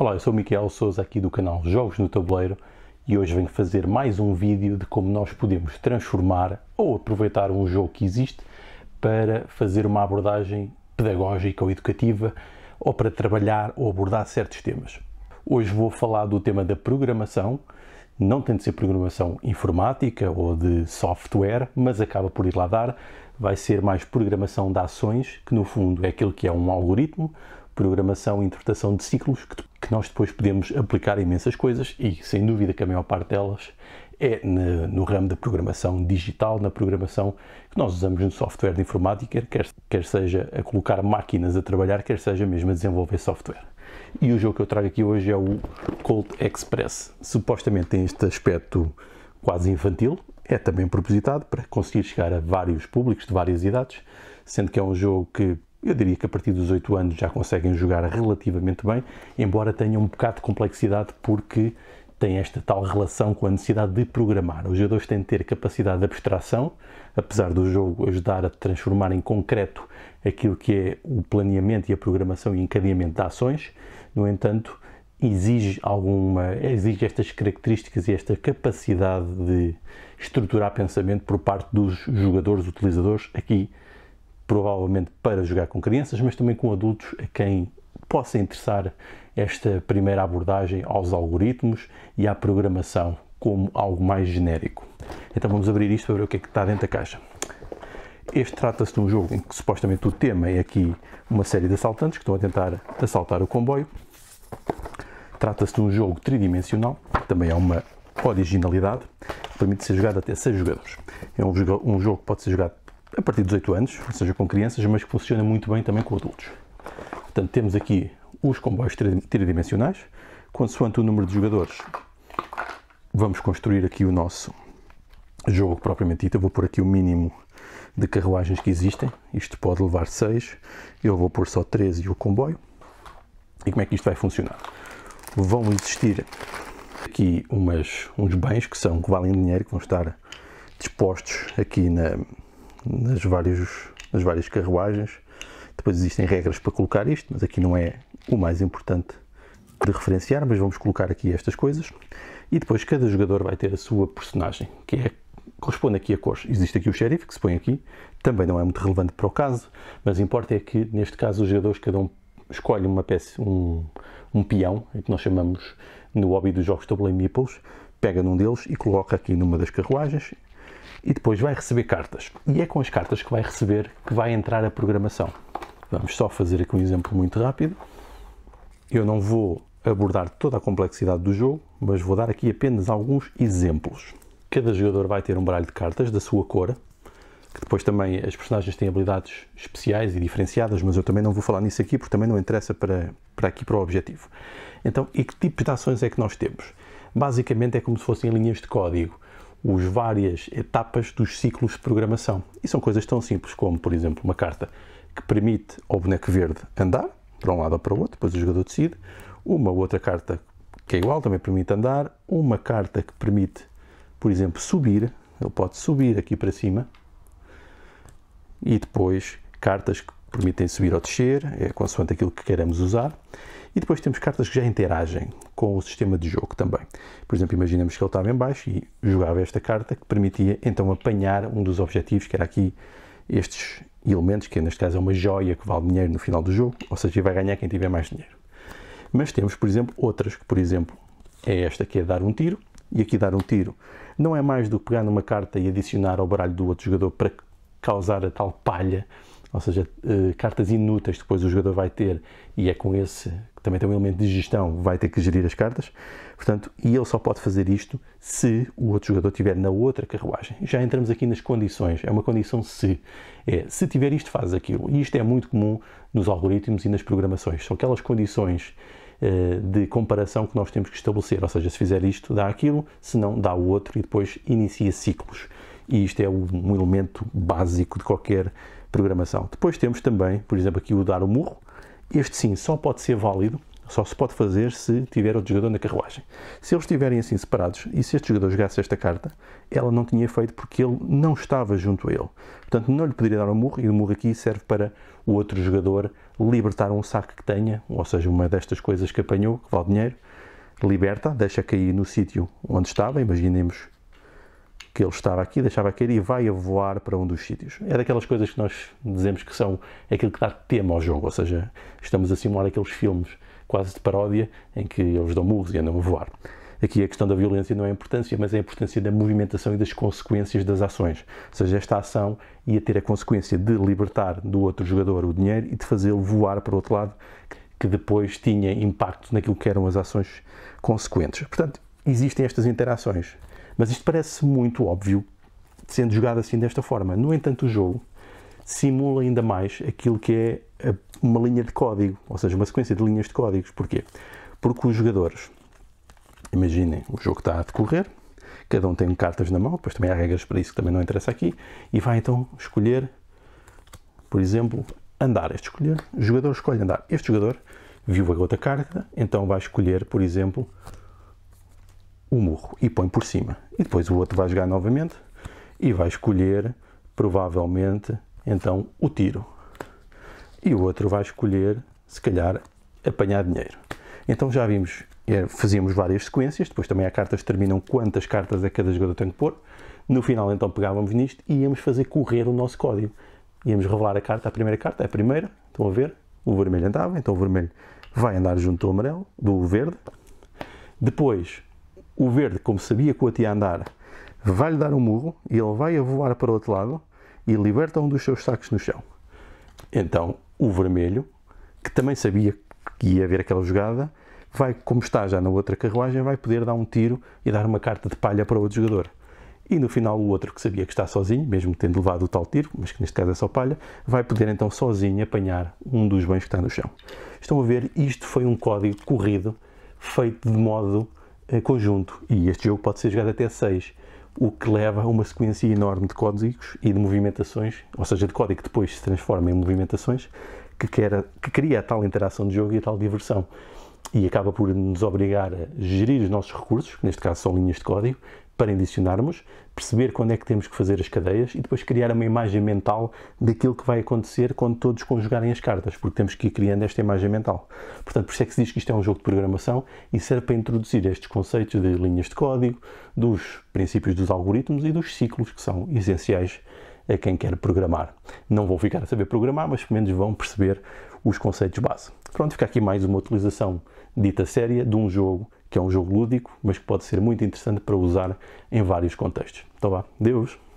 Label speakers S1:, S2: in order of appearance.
S1: Olá, eu sou o Miquel Souza aqui do canal Jogos no Tabuleiro e hoje venho fazer mais um vídeo de como nós podemos transformar ou aproveitar um jogo que existe para fazer uma abordagem pedagógica ou educativa ou para trabalhar ou abordar certos temas. Hoje vou falar do tema da programação, não tem de ser programação informática ou de software, mas acaba por ir lá dar, vai ser mais programação de ações, que no fundo é aquilo que é um algoritmo, programação e interpretação de ciclos que, que, nós depois podemos aplicar a imensas coisas e, sem dúvida, que a maior parte delas é no, no ramo da programação digital, na programação que nós usamos no software de informática, quer, quer seja a colocar máquinas a trabalhar, quer seja mesmo a desenvolver software. E o jogo que eu trago aqui hoje é o Colt Express. Supostamente tem este aspecto quase infantil, é também propositado para conseguir chegar a vários públicos de várias idades, sendo que é um jogo que eu diria que a partir dos 8 anos já conseguem jogar relativamente bem, embora tenham um bocado de complexidade porque têm esta tal relação com a necessidade de programar. Os jogadores têm de ter capacidade de abstração, apesar do jogo ajudar a transformar em concreto aquilo que é o planeamento e a programação e encadeamento de ações. No entanto, exige alguma exige estas características e esta capacidade de estruturar pensamento por parte dos jogadores utilizadores aqui provavelmente para jogar com crianças, mas também com adultos a quem possa interessar esta primeira abordagem aos algoritmos e à programação como algo mais genérico. Então vamos abrir isto para ver o que é que está dentro da caixa. Este trata-se de um jogo em que supostamente o tema é aqui uma série de assaltantes que estão a tentar assaltar o comboio. Trata-se de um jogo tridimensional, que também é uma originalidade, permite ser jogado até 6 jogadores. É um, jogo, um jogo que pode ser jogado a partir dos 18 anos, ou seja, com crianças, mas que funciona muito bem também com adultos. Portanto, temos aqui os comboios tridimensionais, consoante o número de jogadores, vamos construir aqui o nosso jogo propriamente dito. Eu vou pôr aqui o mínimo de carruagens que existem. Isto pode levar 6, eu vou pôr só 13 e o comboio. E como é que isto vai funcionar? Vão existir aqui umas, uns bens que são que valem dinheiro, que vão estar dispostos aqui na, nas, vários, nas várias carruagens. Depois existem regras para colocar isto, mas aqui não é o mais importante de referenciar, mas vamos colocar aqui estas coisas. E depois cada jogador vai ter a sua personagem, que é corresponde aqui a cores. Existe aqui o xerife, que se põe aqui, também não é muito relevante para o caso, mas importa é que, neste caso, os jogadores cada um escolhe uma peça, um, um peão, é que nós chamamos no hobby dos jogos de tabuleiro meeples, pega num deles e coloca aqui numa das carruagens e depois vai receber cartas. E é com as cartas que vai receber que vai entrar a programação. Vamos só fazer aqui um exemplo muito rápido. Eu não vou abordar toda a complexidade do jogo, mas vou dar aqui apenas alguns exemplos. Cada jogador vai ter um baralho de cartas da sua cor, que depois também as personagens têm habilidades especiais e diferenciadas, mas eu também não vou falar nisso aqui porque também não interessa para, para aqui para o objetivo. Então, e que tipo de ações é que nós temos? Basicamente é como se fossem linhas de código as várias etapas dos ciclos de programação. E são coisas tão simples como, por exemplo, uma carta que permite ao boneco verde andar para um lado ou para o outro, depois o jogador decide, uma outra carta que é igual, também permite andar, uma carta que permite, por exemplo, subir, ele pode subir aqui para cima, e depois cartas que permitem subir ou descer, é consoante aquilo que queremos usar. E depois temos cartas que já interagem com o sistema de jogo também. Por exemplo, imaginamos que ele estava em baixo e jogava esta carta que permitia então apanhar um dos objetivos, que era aqui estes elementos, que neste caso é uma joia que vale dinheiro no final do jogo, ou seja, vai ganhar quem tiver mais dinheiro. Mas temos, por exemplo, outras que, por exemplo, é esta que é dar um tiro, e aqui dar um tiro não é mais do que pegar numa carta e adicionar ao baralho do outro jogador para causar a tal palha ou seja, eh, cartas inúteis depois o jogador vai ter e é com esse que também tem um elemento de gestão, vai ter que gerir as cartas. Portanto, e ele só pode fazer isto se o outro jogador tiver na outra carruagem. Já entramos aqui nas condições, é uma condição se. É, se tiver isto, faz aquilo. E isto é muito comum nos algoritmos e nas programações. São aquelas condições eh, de comparação que nós temos que estabelecer, ou seja, se fizer isto, dá aquilo, se não, dá o outro e depois inicia ciclos. E isto é um elemento básico de qualquer programação. Depois temos também, por exemplo, aqui o dar o murro. Este sim só pode ser válido, só se pode fazer se tiver outro jogador na carruagem. Se eles estiverem assim separados e se este jogador jogasse esta carta, ela não tinha efeito porque ele não estava junto a ele. Portanto, não lhe poderia dar o murro e o murro aqui serve para o outro jogador libertar um saco que tenha, ou seja, uma destas coisas que apanhou, que vale dinheiro, liberta, deixa cair no sítio onde estava, imaginemos que ele estava aqui, deixava cair e vai a voar para um dos sítios. É daquelas coisas que nós dizemos que são é aquilo que dá tema ao jogo, ou seja, estamos a simular aqueles filmes quase de paródia em que eles dão murros e andam a voar. Aqui a questão da violência não é a importância, mas é a importância da movimentação e das consequências das ações. Ou seja, esta ação ia ter a consequência de libertar do outro jogador o dinheiro e de fazê-lo voar para o outro lado, que depois tinha impacto naquilo que eram as ações consequentes. Portanto, existem estas interações. Mas isto parece muito óbvio, sendo jogado assim desta forma. No entanto, o jogo simula ainda mais aquilo que é uma linha de código, ou seja, uma sequência de linhas de códigos. Porquê? Porque os jogadores, imaginem, o jogo está a decorrer, cada um tem cartas na mão, depois também há regras para isso que também não interessa aqui, e vai então escolher, por exemplo, andar. Este escolher, o jogador escolhe andar. Este jogador viu a outra carta, então vai escolher, por exemplo, o murro e põe por cima. E depois o outro vai jogar novamente e vai escolher, provavelmente, então o tiro. E o outro vai escolher, se calhar, apanhar dinheiro. Então já vimos, é, fazíamos várias sequências, depois também há cartas que terminam quantas cartas é cada jogador tem que pôr. No final, então, pegávamos nisto e íamos fazer correr o nosso código. Íamos revelar a carta, a primeira carta, a primeira, estão a ver? O vermelho andava, então o vermelho vai andar junto do amarelo, do verde. Depois, o verde, como sabia que o atia andar, vai-lhe dar um murro e ele vai a voar para o outro lado e liberta um dos seus sacos no chão. Então, o vermelho, que também sabia que ia haver aquela jogada, vai, como está já na outra carruagem, vai poder dar um tiro e dar uma carta de palha para o outro jogador. E no final, o outro que sabia que está sozinho, mesmo tendo levado o tal tiro, mas que neste caso é só palha, vai poder então sozinho apanhar um dos bens que está no chão. Estão a ver, isto foi um código corrido, feito de modo conjunto e este jogo pode ser jogado até 6, o que leva a uma sequência enorme de códigos e de movimentações, ou seja, de código que depois se transforma em movimentações, que, quer, que cria a tal interação de jogo e a tal diversão. E acaba por nos obrigar a gerir os nossos recursos, que neste caso são linhas de código, para adicionarmos, perceber quando é que temos que fazer as cadeias e depois criar uma imagem mental daquilo que vai acontecer quando todos conjugarem as cartas, porque temos que ir criando esta imagem mental. Portanto, por isso é que se diz que isto é um jogo de programação e serve para introduzir estes conceitos de linhas de código, dos princípios dos algoritmos e dos ciclos que são essenciais a quem quer programar. Não vão ficar a saber programar, mas pelo menos vão perceber os conceitos base. Pronto, fica aqui mais uma utilização dita séria de um jogo que é um jogo lúdico, mas que pode ser muito interessante para usar em vários contextos. Então vá, Deus!